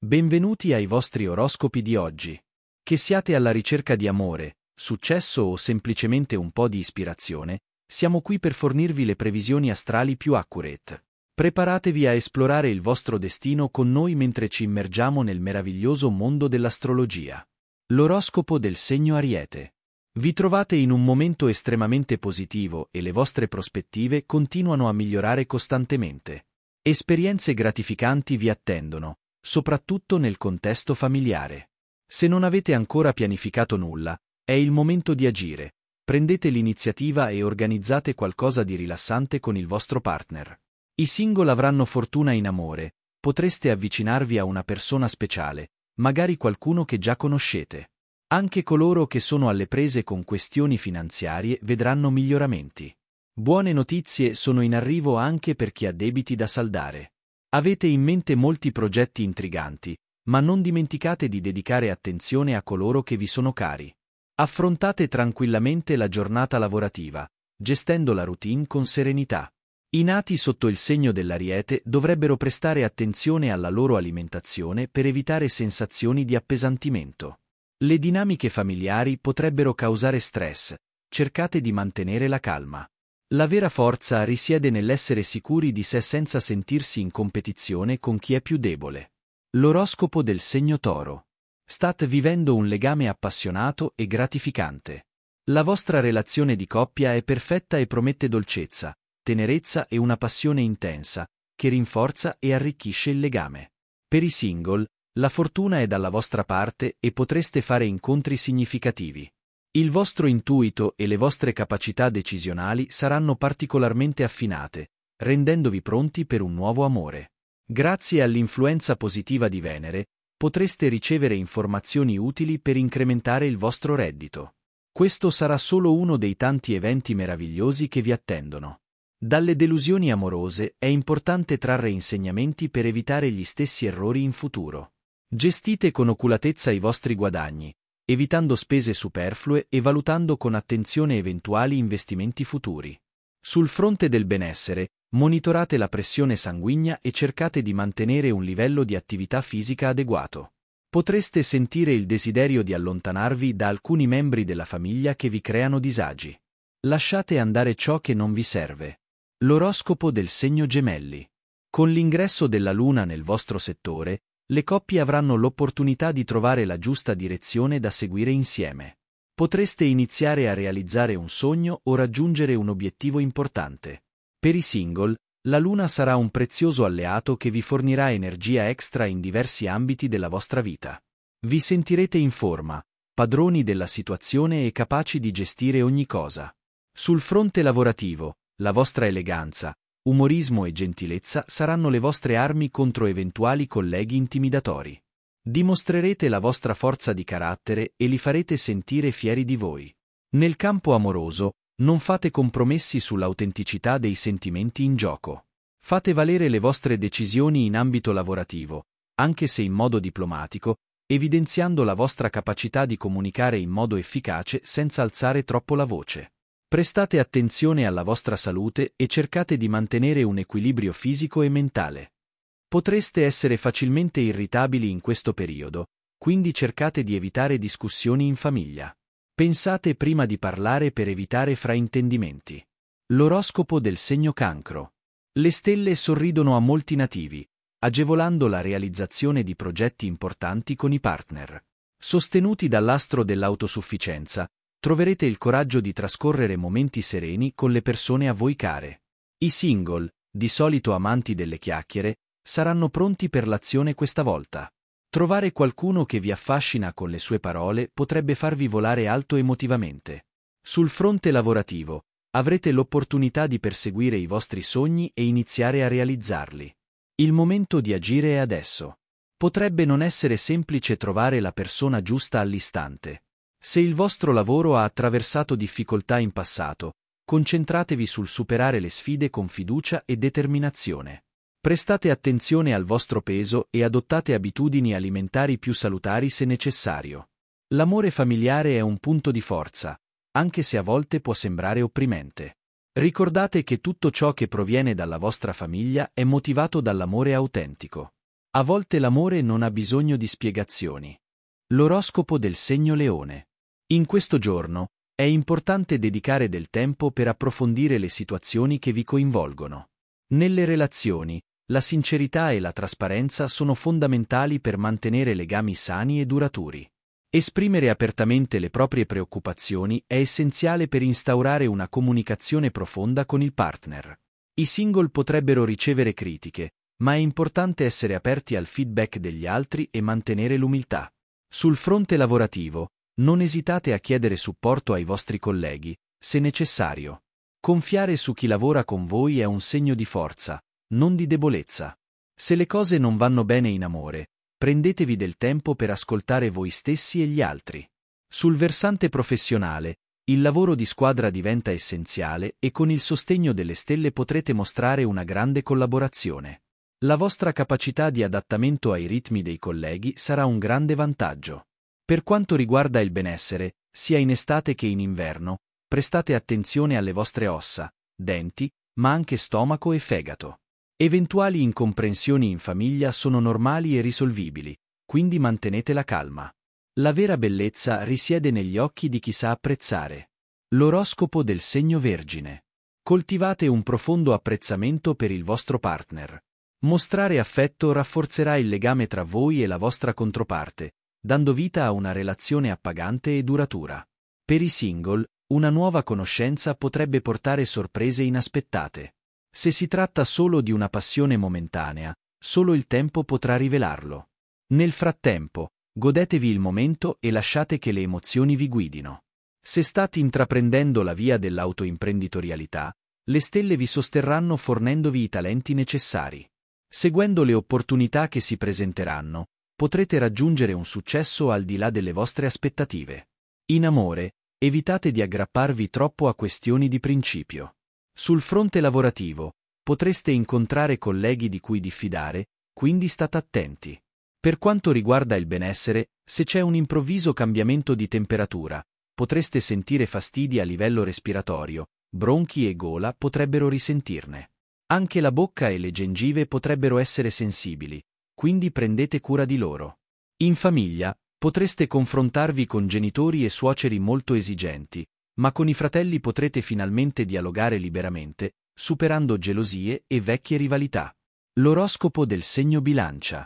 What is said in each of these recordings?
Benvenuti ai vostri oroscopi di oggi. Che siate alla ricerca di amore, successo o semplicemente un po' di ispirazione, siamo qui per fornirvi le previsioni astrali più accurate. Preparatevi a esplorare il vostro destino con noi mentre ci immergiamo nel meraviglioso mondo dell'astrologia. L'oroscopo del segno Ariete. Vi trovate in un momento estremamente positivo e le vostre prospettive continuano a migliorare costantemente. Esperienze gratificanti vi attendono, soprattutto nel contesto familiare. Se non avete ancora pianificato nulla, è il momento di agire. Prendete l'iniziativa e organizzate qualcosa di rilassante con il vostro partner. I single avranno fortuna in amore, potreste avvicinarvi a una persona speciale, magari qualcuno che già conoscete. Anche coloro che sono alle prese con questioni finanziarie vedranno miglioramenti. Buone notizie sono in arrivo anche per chi ha debiti da saldare. Avete in mente molti progetti intriganti, ma non dimenticate di dedicare attenzione a coloro che vi sono cari. Affrontate tranquillamente la giornata lavorativa, gestendo la routine con serenità. I nati sotto il segno dell'ariete dovrebbero prestare attenzione alla loro alimentazione per evitare sensazioni di appesantimento. Le dinamiche familiari potrebbero causare stress, cercate di mantenere la calma. La vera forza risiede nell'essere sicuri di sé senza sentirsi in competizione con chi è più debole. L'oroscopo del segno toro. State vivendo un legame appassionato e gratificante. La vostra relazione di coppia è perfetta e promette dolcezza, tenerezza e una passione intensa, che rinforza e arricchisce il legame. Per i single, la fortuna è dalla vostra parte e potreste fare incontri significativi. Il vostro intuito e le vostre capacità decisionali saranno particolarmente affinate, rendendovi pronti per un nuovo amore. Grazie all'influenza positiva di Venere, potreste ricevere informazioni utili per incrementare il vostro reddito. Questo sarà solo uno dei tanti eventi meravigliosi che vi attendono. Dalle delusioni amorose è importante trarre insegnamenti per evitare gli stessi errori in futuro. Gestite con oculatezza i vostri guadagni, evitando spese superflue e valutando con attenzione eventuali investimenti futuri. Sul fronte del benessere, monitorate la pressione sanguigna e cercate di mantenere un livello di attività fisica adeguato. Potreste sentire il desiderio di allontanarvi da alcuni membri della famiglia che vi creano disagi. Lasciate andare ciò che non vi serve. L'oroscopo del segno gemelli. Con l'ingresso della Luna nel vostro settore, le coppie avranno l'opportunità di trovare la giusta direzione da seguire insieme. Potreste iniziare a realizzare un sogno o raggiungere un obiettivo importante. Per i single, la Luna sarà un prezioso alleato che vi fornirà energia extra in diversi ambiti della vostra vita. Vi sentirete in forma, padroni della situazione e capaci di gestire ogni cosa. Sul fronte lavorativo, la vostra eleganza, Umorismo e gentilezza saranno le vostre armi contro eventuali colleghi intimidatori. Dimostrerete la vostra forza di carattere e li farete sentire fieri di voi. Nel campo amoroso, non fate compromessi sull'autenticità dei sentimenti in gioco. Fate valere le vostre decisioni in ambito lavorativo, anche se in modo diplomatico, evidenziando la vostra capacità di comunicare in modo efficace senza alzare troppo la voce. Prestate attenzione alla vostra salute e cercate di mantenere un equilibrio fisico e mentale. Potreste essere facilmente irritabili in questo periodo, quindi cercate di evitare discussioni in famiglia. Pensate prima di parlare per evitare fraintendimenti. L'oroscopo del segno cancro. Le stelle sorridono a molti nativi, agevolando la realizzazione di progetti importanti con i partner. Sostenuti dall'astro dell'autosufficienza, troverete il coraggio di trascorrere momenti sereni con le persone a voi care. I single, di solito amanti delle chiacchiere, saranno pronti per l'azione questa volta. Trovare qualcuno che vi affascina con le sue parole potrebbe farvi volare alto emotivamente. Sul fronte lavorativo, avrete l'opportunità di perseguire i vostri sogni e iniziare a realizzarli. Il momento di agire è adesso. Potrebbe non essere semplice trovare la persona giusta all'istante, se il vostro lavoro ha attraversato difficoltà in passato, concentratevi sul superare le sfide con fiducia e determinazione. Prestate attenzione al vostro peso e adottate abitudini alimentari più salutari se necessario. L'amore familiare è un punto di forza, anche se a volte può sembrare opprimente. Ricordate che tutto ciò che proviene dalla vostra famiglia è motivato dall'amore autentico. A volte l'amore non ha bisogno di spiegazioni. L'oroscopo del segno leone. In questo giorno è importante dedicare del tempo per approfondire le situazioni che vi coinvolgono. Nelle relazioni, la sincerità e la trasparenza sono fondamentali per mantenere legami sani e duraturi. Esprimere apertamente le proprie preoccupazioni è essenziale per instaurare una comunicazione profonda con il partner. I single potrebbero ricevere critiche, ma è importante essere aperti al feedback degli altri e mantenere l'umiltà. Sul fronte lavorativo, non esitate a chiedere supporto ai vostri colleghi, se necessario. Confiare su chi lavora con voi è un segno di forza, non di debolezza. Se le cose non vanno bene in amore, prendetevi del tempo per ascoltare voi stessi e gli altri. Sul versante professionale, il lavoro di squadra diventa essenziale e con il sostegno delle stelle potrete mostrare una grande collaborazione. La vostra capacità di adattamento ai ritmi dei colleghi sarà un grande vantaggio. Per quanto riguarda il benessere, sia in estate che in inverno, prestate attenzione alle vostre ossa, denti, ma anche stomaco e fegato. Eventuali incomprensioni in famiglia sono normali e risolvibili, quindi mantenete la calma. La vera bellezza risiede negli occhi di chi sa apprezzare. L'oroscopo del segno vergine. Coltivate un profondo apprezzamento per il vostro partner. Mostrare affetto rafforzerà il legame tra voi e la vostra controparte, dando vita a una relazione appagante e duratura. Per i single, una nuova conoscenza potrebbe portare sorprese inaspettate. Se si tratta solo di una passione momentanea, solo il tempo potrà rivelarlo. Nel frattempo, godetevi il momento e lasciate che le emozioni vi guidino. Se state intraprendendo la via dell'autoimprenditorialità, le stelle vi sosterranno fornendovi i talenti necessari. Seguendo le opportunità che si presenteranno, potrete raggiungere un successo al di là delle vostre aspettative. In amore, evitate di aggrapparvi troppo a questioni di principio. Sul fronte lavorativo, potreste incontrare colleghi di cui diffidare, quindi state attenti. Per quanto riguarda il benessere, se c'è un improvviso cambiamento di temperatura, potreste sentire fastidi a livello respiratorio, bronchi e gola potrebbero risentirne. Anche la bocca e le gengive potrebbero essere sensibili, quindi prendete cura di loro. In famiglia, potreste confrontarvi con genitori e suoceri molto esigenti, ma con i fratelli potrete finalmente dialogare liberamente, superando gelosie e vecchie rivalità. L'oroscopo del segno bilancia.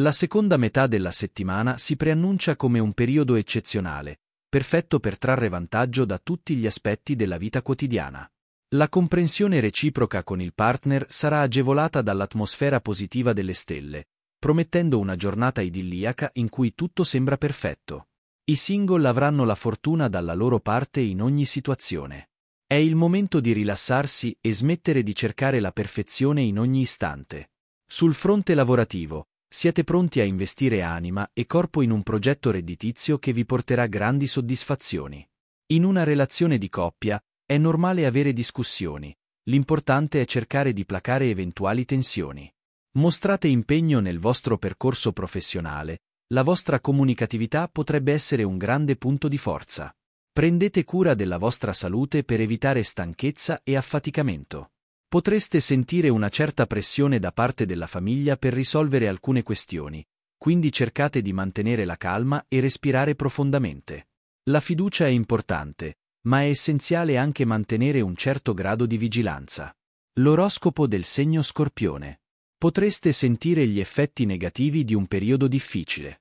La seconda metà della settimana si preannuncia come un periodo eccezionale, perfetto per trarre vantaggio da tutti gli aspetti della vita quotidiana. La comprensione reciproca con il partner sarà agevolata dall'atmosfera positiva delle stelle, promettendo una giornata idilliaca in cui tutto sembra perfetto. I single avranno la fortuna dalla loro parte in ogni situazione. È il momento di rilassarsi e smettere di cercare la perfezione in ogni istante. Sul fronte lavorativo, siete pronti a investire anima e corpo in un progetto redditizio che vi porterà grandi soddisfazioni. In una relazione di coppia, è normale avere discussioni, l'importante è cercare di placare eventuali tensioni. Mostrate impegno nel vostro percorso professionale, la vostra comunicatività potrebbe essere un grande punto di forza. Prendete cura della vostra salute per evitare stanchezza e affaticamento. Potreste sentire una certa pressione da parte della famiglia per risolvere alcune questioni, quindi cercate di mantenere la calma e respirare profondamente. La fiducia è importante, ma è essenziale anche mantenere un certo grado di vigilanza. L'oroscopo del segno scorpione potreste sentire gli effetti negativi di un periodo difficile.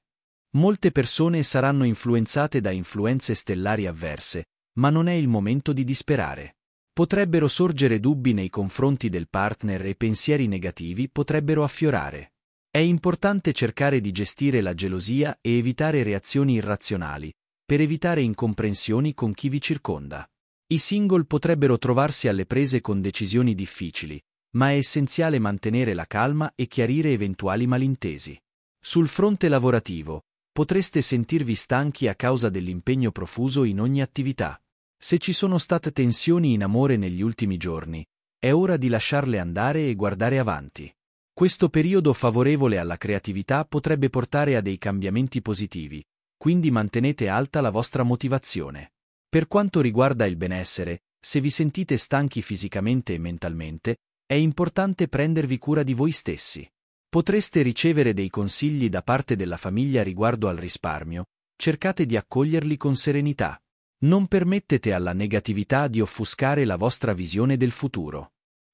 Molte persone saranno influenzate da influenze stellari avverse, ma non è il momento di disperare. Potrebbero sorgere dubbi nei confronti del partner e pensieri negativi potrebbero affiorare. È importante cercare di gestire la gelosia e evitare reazioni irrazionali, per evitare incomprensioni con chi vi circonda. I single potrebbero trovarsi alle prese con decisioni difficili, ma è essenziale mantenere la calma e chiarire eventuali malintesi. Sul fronte lavorativo, potreste sentirvi stanchi a causa dell'impegno profuso in ogni attività. Se ci sono state tensioni in amore negli ultimi giorni, è ora di lasciarle andare e guardare avanti. Questo periodo favorevole alla creatività potrebbe portare a dei cambiamenti positivi, quindi mantenete alta la vostra motivazione. Per quanto riguarda il benessere, se vi sentite stanchi fisicamente e mentalmente, è importante prendervi cura di voi stessi. Potreste ricevere dei consigli da parte della famiglia riguardo al risparmio, cercate di accoglierli con serenità. Non permettete alla negatività di offuscare la vostra visione del futuro.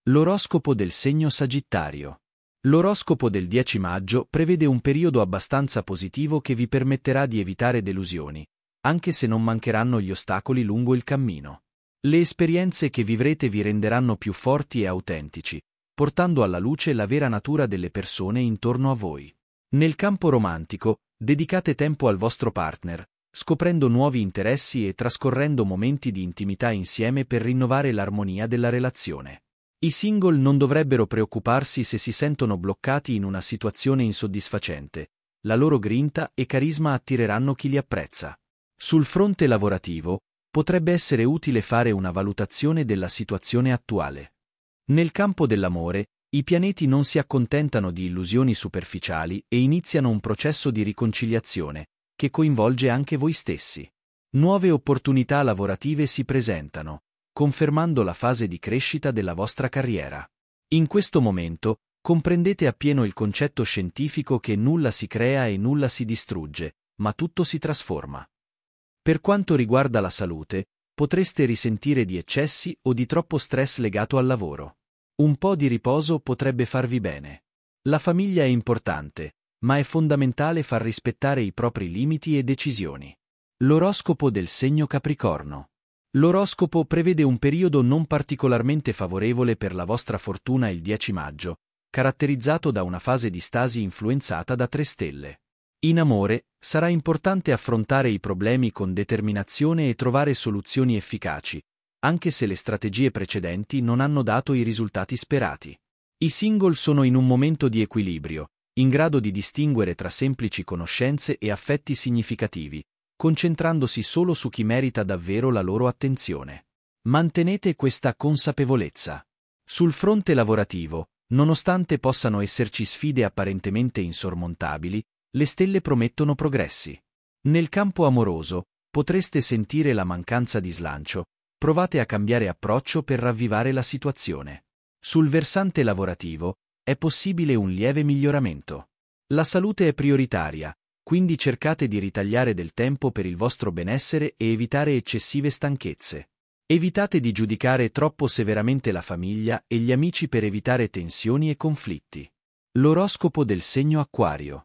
L'oroscopo del segno Sagittario. L'oroscopo del 10 maggio prevede un periodo abbastanza positivo che vi permetterà di evitare delusioni, anche se non mancheranno gli ostacoli lungo il cammino. Le esperienze che vivrete vi renderanno più forti e autentici, portando alla luce la vera natura delle persone intorno a voi. Nel campo romantico, dedicate tempo al vostro partner, scoprendo nuovi interessi e trascorrendo momenti di intimità insieme per rinnovare l'armonia della relazione. I single non dovrebbero preoccuparsi se si sentono bloccati in una situazione insoddisfacente, la loro grinta e carisma attireranno chi li apprezza. Sul fronte lavorativo, potrebbe essere utile fare una valutazione della situazione attuale. Nel campo dell'amore, i pianeti non si accontentano di illusioni superficiali e iniziano un processo di riconciliazione, che coinvolge anche voi stessi. Nuove opportunità lavorative si presentano, confermando la fase di crescita della vostra carriera. In questo momento, comprendete appieno il concetto scientifico che nulla si crea e nulla si distrugge, ma tutto si trasforma. Per quanto riguarda la salute, potreste risentire di eccessi o di troppo stress legato al lavoro. Un po' di riposo potrebbe farvi bene. La famiglia è importante, ma è fondamentale far rispettare i propri limiti e decisioni. L'oroscopo del segno Capricorno. L'oroscopo prevede un periodo non particolarmente favorevole per la vostra fortuna il 10 maggio, caratterizzato da una fase di stasi influenzata da tre stelle. In amore, sarà importante affrontare i problemi con determinazione e trovare soluzioni efficaci, anche se le strategie precedenti non hanno dato i risultati sperati. I single sono in un momento di equilibrio, in grado di distinguere tra semplici conoscenze e affetti significativi, concentrandosi solo su chi merita davvero la loro attenzione. Mantenete questa consapevolezza. Sul fronte lavorativo, nonostante possano esserci sfide apparentemente insormontabili, le stelle promettono progressi. Nel campo amoroso, potreste sentire la mancanza di slancio, provate a cambiare approccio per ravvivare la situazione. Sul versante lavorativo, è possibile un lieve miglioramento. La salute è prioritaria, quindi cercate di ritagliare del tempo per il vostro benessere e evitare eccessive stanchezze. Evitate di giudicare troppo severamente la famiglia e gli amici per evitare tensioni e conflitti. L'oroscopo del segno acquario.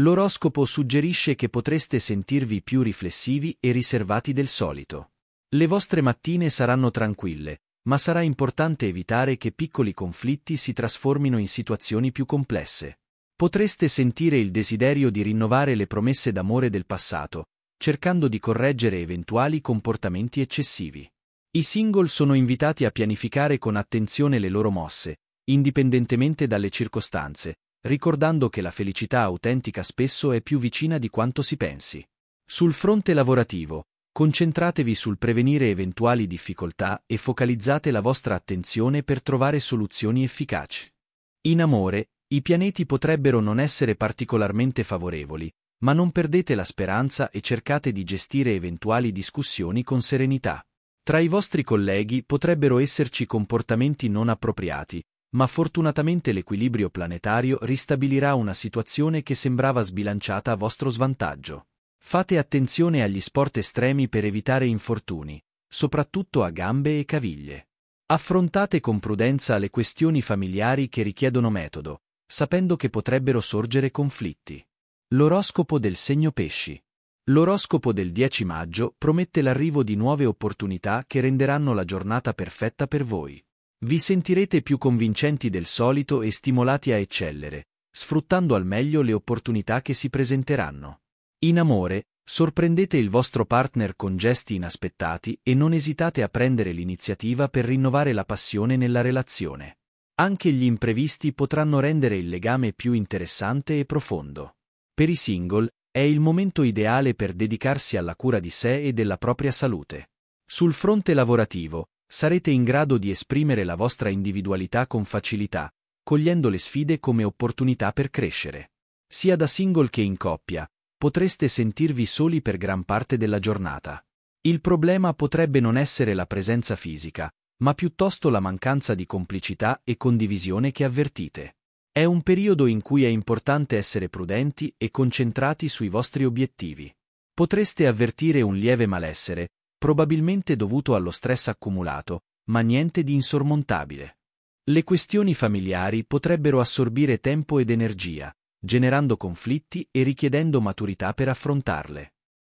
L'oroscopo suggerisce che potreste sentirvi più riflessivi e riservati del solito. Le vostre mattine saranno tranquille, ma sarà importante evitare che piccoli conflitti si trasformino in situazioni più complesse. Potreste sentire il desiderio di rinnovare le promesse d'amore del passato, cercando di correggere eventuali comportamenti eccessivi. I single sono invitati a pianificare con attenzione le loro mosse, indipendentemente dalle circostanze, ricordando che la felicità autentica spesso è più vicina di quanto si pensi. Sul fronte lavorativo, concentratevi sul prevenire eventuali difficoltà e focalizzate la vostra attenzione per trovare soluzioni efficaci. In amore, i pianeti potrebbero non essere particolarmente favorevoli, ma non perdete la speranza e cercate di gestire eventuali discussioni con serenità. Tra i vostri colleghi potrebbero esserci comportamenti non appropriati, ma fortunatamente l'equilibrio planetario ristabilirà una situazione che sembrava sbilanciata a vostro svantaggio. Fate attenzione agli sport estremi per evitare infortuni, soprattutto a gambe e caviglie. Affrontate con prudenza le questioni familiari che richiedono metodo, sapendo che potrebbero sorgere conflitti. L'oroscopo del segno pesci. L'oroscopo del 10 maggio promette l'arrivo di nuove opportunità che renderanno la giornata perfetta per voi. Vi sentirete più convincenti del solito e stimolati a eccellere, sfruttando al meglio le opportunità che si presenteranno. In amore, sorprendete il vostro partner con gesti inaspettati e non esitate a prendere l'iniziativa per rinnovare la passione nella relazione. Anche gli imprevisti potranno rendere il legame più interessante e profondo. Per i single, è il momento ideale per dedicarsi alla cura di sé e della propria salute. Sul fronte lavorativo, sarete in grado di esprimere la vostra individualità con facilità, cogliendo le sfide come opportunità per crescere. Sia da single che in coppia, potreste sentirvi soli per gran parte della giornata. Il problema potrebbe non essere la presenza fisica, ma piuttosto la mancanza di complicità e condivisione che avvertite. È un periodo in cui è importante essere prudenti e concentrati sui vostri obiettivi. Potreste avvertire un lieve malessere, probabilmente dovuto allo stress accumulato, ma niente di insormontabile. Le questioni familiari potrebbero assorbire tempo ed energia, generando conflitti e richiedendo maturità per affrontarle.